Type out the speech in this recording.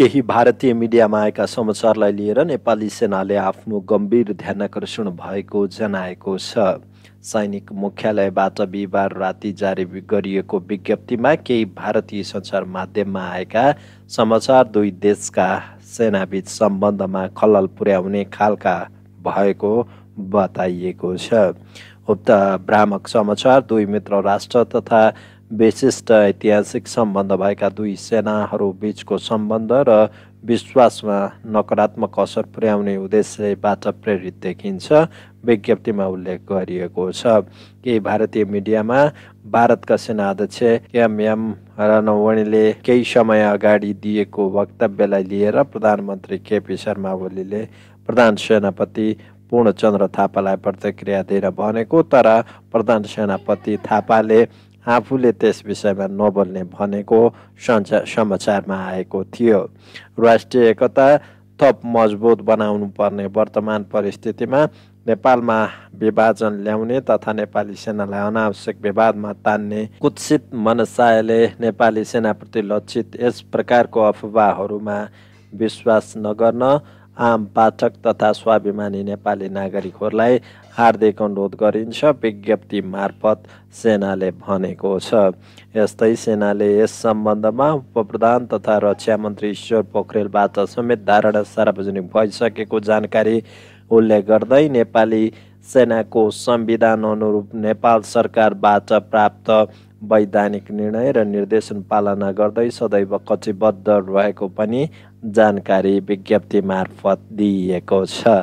केही भारतीय मिडियामा आएका समाचारलाई लिएर नेपाली सेनाले आफ्नो गम्भीर ध्यानकर्षण भएको जनाएको छ सैनिक मुख्यालयबाट बिहिबार राति जारी गरिएको विज्ञप्तिमा केही भारतीय सञ्चार माध्यममा आएका समाचार दुई देशका सेनाबीच सम्बन्धमा खलल पुर्याउने खालका भएको बताइएको छ उक्त भ्रामक समाचार दुई मित्र राष्ट्र तथा विशिष्ट ऐतिहासिक सम्बन्ध भएका दुई सेनाहरू बिचको सम्बन्ध र विश्वासमा नकारात्मक असर पुर्याउने उद्देश्यबाट प्रेरित देखिन्छ विज्ञप्तिमा उल्लेख गरिएको छ केही भारतीय मिडियामा भारतका सेना अध्यक्ष एमएम रणवणीले केही समय अगाडि दिएको वक्तव्यलाई लिएर प्रधानमन्त्री केपी शर्मा ओलीले प्रधान सेनापति पूर्णचन्द्र थापालाई प्रतिक्रिया दिएर भनेको तर प्रधान सेनापति थापाले आफूले त्यस विषयमा नबोल्ने भनेको समाचारमा आएको थियो राष्ट्रिय एकता थप मजबुत बनाउनु पर्ने वर्तमान परिस्थितिमा नेपालमा विभाजन ल्याउने तथा नेपाली सेनालाई अनावश्यक विवादमा तान्ने कुत्सित मनसायले नेपाली सेनाप्रति लक्षित यस प्रकारको अफवाहहरूमा विश्वास नगर्न आम पाठक तथा स्वाभिमानी नेपाली नागरिकहरूलाई हार्दिक अनुरोध गरिन्छ विज्ञप्ति मार्फत सेनाले भनेको छ यस्तै सेनाले यस सम्बन्धमा उपप्रधान तथा रक्षा मन्त्री ईश्वर पोखरेलबाट समेत धारणा सार्वजनिक भइसकेको जानकारी उल्लेख गर्दै नेपाली सेनाको संविधान अनुरूप नेपाल सरकारबाट प्राप्त वैधानिक निर्णय र निर्देशन पालना गर्दै सदैव कटिबद्ध रहेको पनि जानकारी विज्ञप्ति मार्फत दिइएको छ